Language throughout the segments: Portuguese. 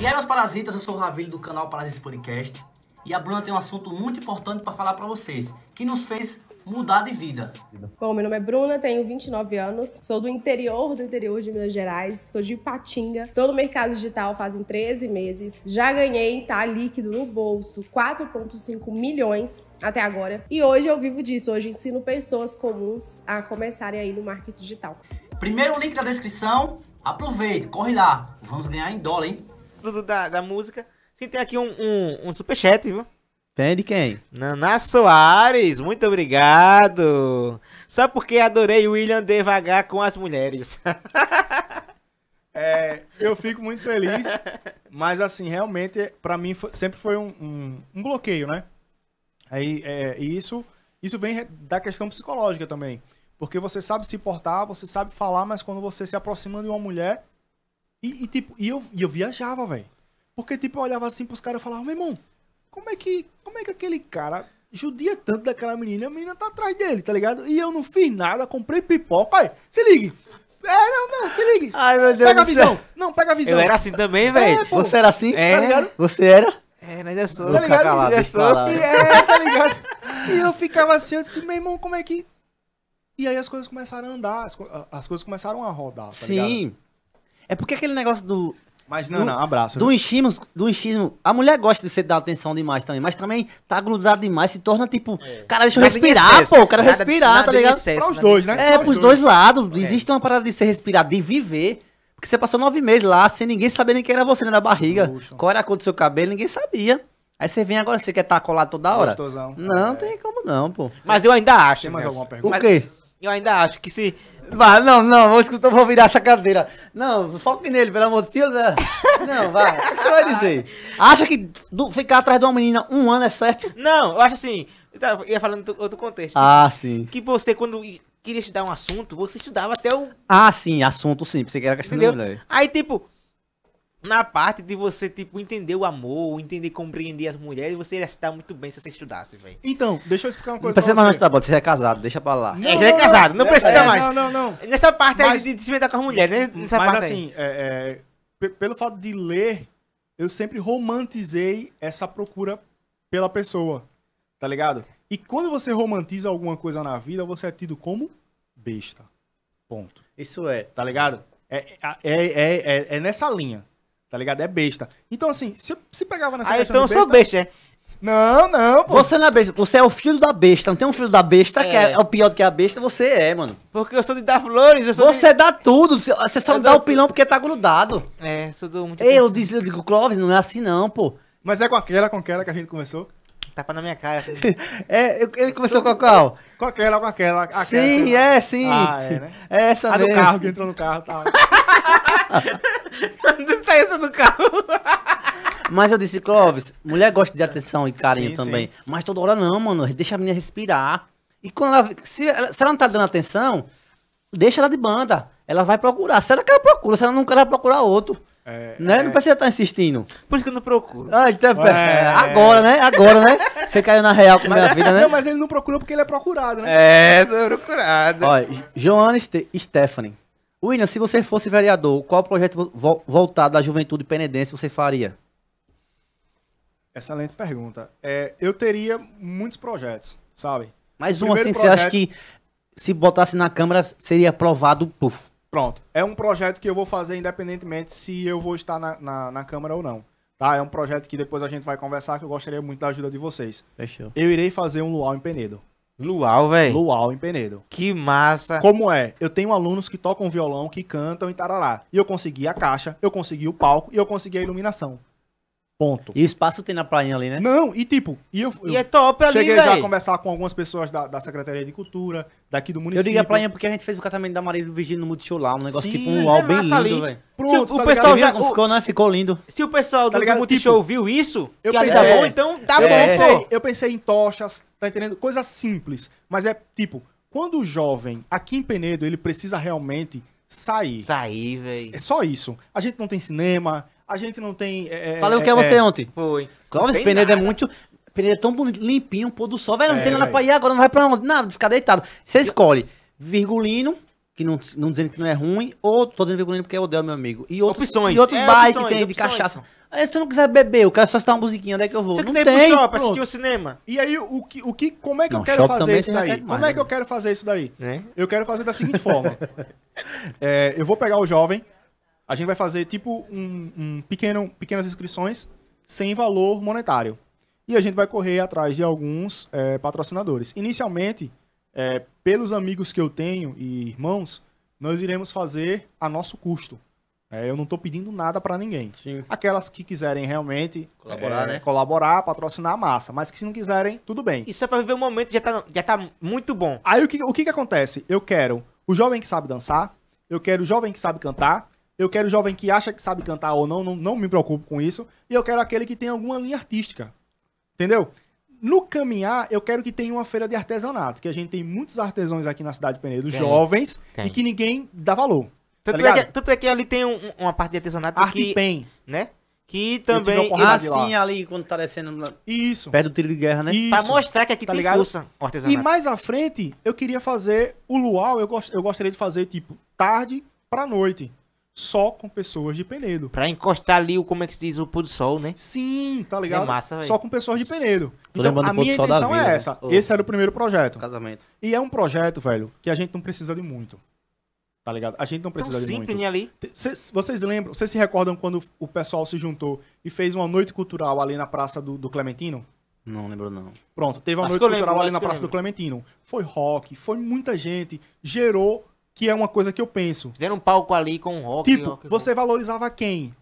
E aí, meus parasitas, eu sou o Ravilho do canal Parasitas Podcast. E a Bruna tem um assunto muito importante para falar para vocês, que nos fez mudar de vida. Bom, meu nome é Bruna, tenho 29 anos, sou do interior do interior de Minas Gerais, sou de Ipatinga, tô no mercado digital fazem 13 meses, já ganhei, tá, líquido no bolso, 4,5 milhões até agora, e hoje eu vivo disso, hoje ensino pessoas comuns a começarem aí no marketing digital. Primeiro link na descrição, aproveite, corre lá, vamos ganhar em dólar, hein? do, da, da música. Sim, tem aqui um, um, um superchat, viu? Tem de quem? Naná Soares, muito obrigado. Só porque adorei William devagar com as mulheres. é, eu fico muito feliz, mas assim, realmente, para mim sempre foi um, um, um bloqueio, né? Aí, é, e isso, isso vem da questão psicológica também. Porque você sabe se portar, você sabe falar, mas quando você se aproxima de uma mulher, e, e, tipo, e eu, e eu viajava, velho. Porque, tipo, eu olhava assim pros caras e falava, meu irmão, como é que. Como é que aquele cara judia tanto daquela menina, a menina tá atrás dele, tá ligado? E eu não fiz nada, comprei pipoca. Aí, se ligue! É, não, não, se ligue! Ai, meu Deus Pega a visão! Céu. Não, pega a visão! Eu era assim também, é, velho. É, Você era assim? Tá é. Tá Você era? É, nós é só. Tá ligado? Calado, é, só. é, tá ligado? e eu ficava assim, eu disse, meu irmão, como é que. E aí as coisas começaram a andar, as, as coisas começaram a rodar, tá Sim. ligado? Sim. É porque aquele negócio do. Mas não, do, não, abraço. Do enchismo, do enchismo. A mulher gosta de ser dar atenção demais também, mas também tá grudado demais, se torna tipo. É. Cara, deixa eu nada respirar, pô. quero nada, respirar, nada tá ligado? Excesso, pra os dois, né? É, pros dois, dois lados. É. Existe uma parada de ser respirar, de viver. Porque você passou nove meses lá, sem ninguém saber nem quem era você, né? Na barriga. Puxa. Qual era a cor do seu cabelo, ninguém sabia. Aí você vem agora, você quer estar tá colado toda hora? Gostosão. Não, é. tem como não, pô. Mas eu ainda acho. Tem mais alguma pergunta? O quê? Mas... Eu ainda acho que se. Vai, não, não, vou escutar, vou virar essa cadeira. Não, foque nele, pelo amor de Deus. É. Não, vai. O que você vai dizer? Acha que ficar atrás de uma menina um ano é certo? Não, eu acho assim. Eu ia falando outro, outro contexto. Ah, que, sim. Que você, quando queria estudar um assunto, você estudava até o. Ah, sim, assunto sim, você queria que Aí, tipo, na parte de você, tipo, entender o amor, entender, compreender as mulheres, você ia se muito bem se você estudasse, velho. Então, deixa eu explicar uma coisa. Não precisa mais não estudar, você é casado, deixa pra lá. Não, é, você é casado, não, não é, precisa é, mais. Não, não, não. Nessa parte mas, aí de, se meter com as mulheres, né? Nessa mas parte assim, é, é, pelo fato de ler, eu sempre romantizei essa procura pela pessoa, tá ligado? E quando você romantiza alguma coisa na vida, você é tido como besta. Ponto. Isso é. Tá ligado? é, é, é, é, é nessa linha. Tá ligado? É besta. Então, assim, se, se pegava nessa ah, então eu besta, sou besta, é? Não, não, pô. Você não é besta. Você é o filho da besta. Não tem um filho da besta é. que é. é, o pior do que a besta. Você é, mano. Porque eu sou de dar flores. você de... dá tudo. Você só eu não dá o pilão porque tá grudado. É, sou do muito. Eu, disse, eu digo, Clóvis, não é assim não, pô. Mas é com aquela, com aquela que a gente começou? Tapa na minha cara. Assim. é, eu, ele começou com qual? Com aquela, com aquela. aquela sim, é, sim. Ah, é, né? É essa a mesmo. do carro, que entrou no carro e tá tal. Saiu do carro. Mas eu disse, Clóvis, mulher gosta de atenção e carinho sim, também. Sim. Mas toda hora não, mano. Deixa a menina respirar. E quando ela se, ela. se ela não tá dando atenção, deixa ela de banda. Ela vai procurar. Se ela quer, ela procura. Se ela não quer, ela procurar outro. É, né? É. Não precisa estar tá insistindo. Por isso que eu não procuro. Ah, então, é. Agora, né? Agora, né? Você caiu na real com a minha é, vida, né? Não, mas ele não procurou porque ele é procurado, né? É, tô procurado. Olha, Joana Ste Stephanie. William, se você fosse vereador, qual projeto voltado à juventude penedense você faria? Excelente pergunta. É, eu teria muitos projetos, sabe? Mas um assim, projeto... você acha que se botasse na Câmara seria aprovado, Puff. Pronto. É um projeto que eu vou fazer independentemente se eu vou estar na, na, na Câmara ou não. Tá? É um projeto que depois a gente vai conversar, que eu gostaria muito da ajuda de vocês. Fechou. Eu irei fazer um luau em Penedo. Luau, velho. Luau em Penedo. Que massa. Como é? Eu tenho alunos que tocam violão, que cantam e tarará. E eu consegui a caixa, eu consegui o palco e eu consegui a iluminação. Ponto. E espaço tem na praia ali, né? Não, e tipo, e eu, e eu é top ali, cheguei véi. já a conversar com algumas pessoas da, da Secretaria de Cultura, daqui do município. Eu liguei a praia porque a gente fez o casamento da Maria do Virgínio no Multishow lá, um negócio Sim, tipo um é UAU é bem lindo, velho. o, tá o pessoal ligado? já o, ficou, né? Ficou lindo. Se o pessoal tá do, Multishow tipo, viu isso, eu que pensei, bom, então tá bom, pô. Eu pensei em tochas, tá entendendo? Coisas simples, mas é tipo, quando o jovem aqui em Penedo, ele precisa realmente sair. Sair, velho. É só isso. A gente não tem cinema, a gente não tem. É, é Falei o que é, você é. ontem. Foi. Clóvis Penedo é muito. Penedo é tão bonito, limpinho, pôr do sol. Velho, não é, tem nada véio. pra ir agora, não vai pra onde? Nada, ficar deitado. Você escolhe Virgulino, que não, não dizendo que não é ruim, ou tô dizendo Virgulino porque o Del, meu amigo. E outros, opções. E outros é, que tem de cachaça. Aí, se eu não quiser beber, eu quero só estar uma musiquinha, onde é que eu vou? Você não tem, tem assistir o cinema. E aí, o que, o que, como é que não, eu né? quero fazer isso daí? Mais, como é né? que eu quero fazer isso daí? É? Eu quero fazer da seguinte forma. é, eu vou pegar o jovem, a gente vai fazer tipo um, um pequeno, pequenas inscrições sem valor monetário. E a gente vai correr atrás de alguns é, patrocinadores. Inicialmente, é, pelos amigos que eu tenho e irmãos, nós iremos fazer a nosso custo. É, eu não estou pedindo nada para ninguém. Sim. Aquelas que quiserem realmente colaborar, é, né? colaborar, patrocinar a massa. Mas que se não quiserem, tudo bem. Isso é para viver o um momento, já está já tá muito bom. Aí o que, o que, que acontece? Eu quero o jovem que sabe dançar, eu quero o jovem que sabe cantar, eu quero o jovem que acha que sabe cantar ou não, não, não me preocupo com isso. E eu quero aquele que tem alguma linha artística. Entendeu? No caminhar, eu quero que tenha uma feira de artesanato, que a gente tem muitos artesãos aqui na cidade de Penedo, tem, jovens, tem. e que ninguém dá valor. Tá tanto, tá é, que, tanto é que ali tem um, uma parte de artesanato Arte que... Pen. Né? Que também. Assim, ali, quando tá descendo. Isso. Perto do trilho de guerra, né? Isso. Pra mostrar que aqui tá tem ligado? força. E mais à frente, eu queria fazer o luau. Eu, gost, eu gostaria de fazer, tipo, tarde pra noite só com pessoas de Penedo. Pra encostar ali o, como é que se diz, o pôr do sol, né? Sim, tá é ligado? É massa, só com pessoas de Penedo. Tô então, a minha intenção é vida, é essa. Né? Esse era o primeiro projeto. Casamento. E é um projeto, velho, que a gente não precisa de muito. Tá ligado? A gente não precisa Tão de simples, muito. Né, ali. Cês, vocês lembram, vocês se recordam quando o pessoal se juntou e fez uma noite cultural ali na Praça do, do Clementino? Não lembro, não. Pronto, teve uma acho noite cultural lembro, ali na Praça do Clementino. Foi rock, foi muita gente, gerou que é uma coisa que eu penso. Fizeram um palco ali com rock. Tipo, rock, você rock. valorizava quem?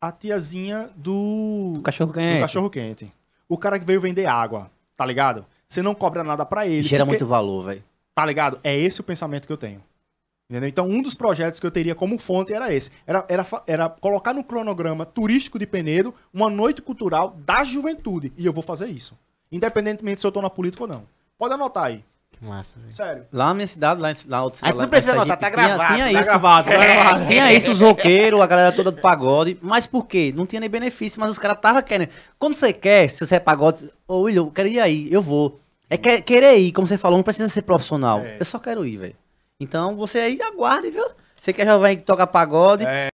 A tiazinha do... do cachorro quente. Do cachorro quente. O cara que veio vender água, tá ligado? Você não cobra nada para ele. Gera porque... muito valor, velho. Tá ligado? É esse o pensamento que eu tenho. Entendeu? Então, um dos projetos que eu teria como fonte era esse. Era, era, era colocar no cronograma turístico de Penedo uma noite cultural da juventude. E eu vou fazer isso. Independentemente se eu estou na política ou não. Pode anotar aí. Que massa, velho. Sério. Lá na minha cidade, lá, lá cidade. Aí lá, não precisa notar, tá gravado. Tinha, tinha tá isso, gravado, é. tinha isso, os roqueiros, a galera toda do pagode. Mas por quê? Não tinha nem benefício, mas os caras estavam querendo. Quando você quer, se você é pagode, ô oh, William, eu quero ir aí, eu vou. É que, é querer ir, como você falou, não precisa ser profissional. É. Eu só quero ir, velho. Então você aí aguarde, viu? Você quer já vai tocar pagode. É.